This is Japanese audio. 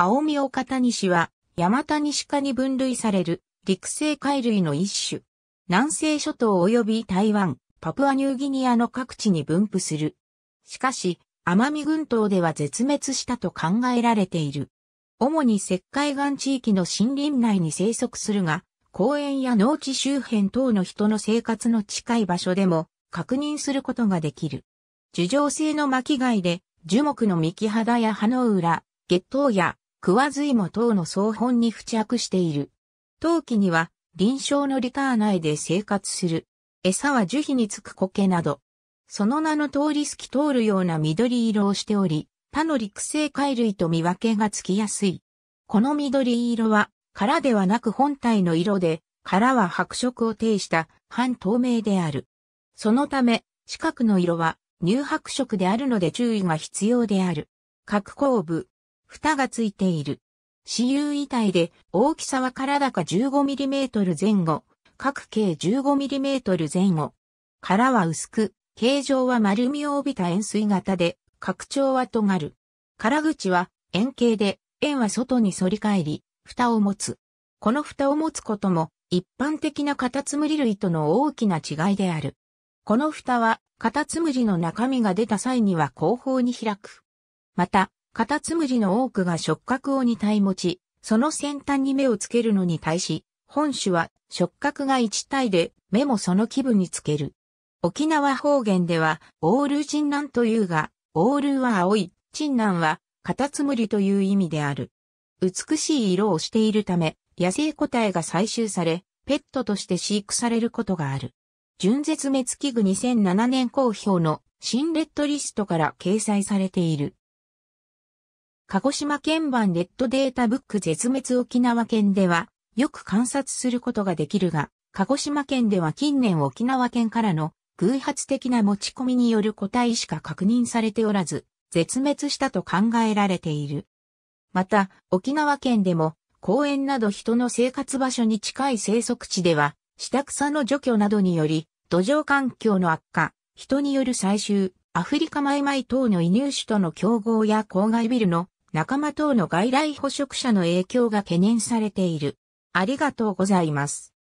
青み岡谷市は、山谷市科に分類される陸生海類の一種。南西諸島及び台湾、パプアニューギニアの各地に分布する。しかし、奄美群島では絶滅したと考えられている。主に石灰岩地域の森林内に生息するが、公園や農地周辺等の人の生活の近い場所でも確認することができる。樹状性の巻き貝で樹木の幹肌や葉の裏、月頭や桑イも等の総本に付着している。陶器には、臨床のリター内で生活する。餌は樹皮につく苔など。その名の通り透き通るような緑色をしており、他の陸生貝類と見分けがつきやすい。この緑色は、殻ではなく本体の色で、殻は白色を呈した半透明である。そのため、四角の色は乳白色であるので注意が必要である。核後部、蓋がついている。私有遺体で大きさは体が 15mm 前後、各径 15mm 前後。殻は薄く、形状は丸みを帯びた円錐型で、拡張は尖る。殻口は円形で、円は外に反り返り、蓋を持つ。この蓋を持つことも、一般的なカタツムリ類との大きな違いである。この蓋は、カタツムリの中身が出た際には後方に開く。また、カタツムリの多くが触覚を二体持ち、その先端に目をつけるのに対し、本種は触覚が一体で目もその気分につける。沖縄方言では、オールチンナンというが、オールは青い、チンナンはカタツムリという意味である。美しい色をしているため、野生個体が採集され、ペットとして飼育されることがある。純絶滅危惧2007年公表の新レッドリストから掲載されている。鹿児島県版レッドデータブック絶滅沖縄県では、よく観察することができるが、鹿児島県では近年沖縄県からの偶発的な持ち込みによる個体しか確認されておらず、絶滅したと考えられている。また、沖縄県でも公園など人の生活場所に近い生息地では、下草の除去などにより、土壌環境の悪化、人による採集、アフリカマイマイ等の移入種との競合や郊外ビルの仲間等の外来捕食者の影響が懸念されている。ありがとうございます。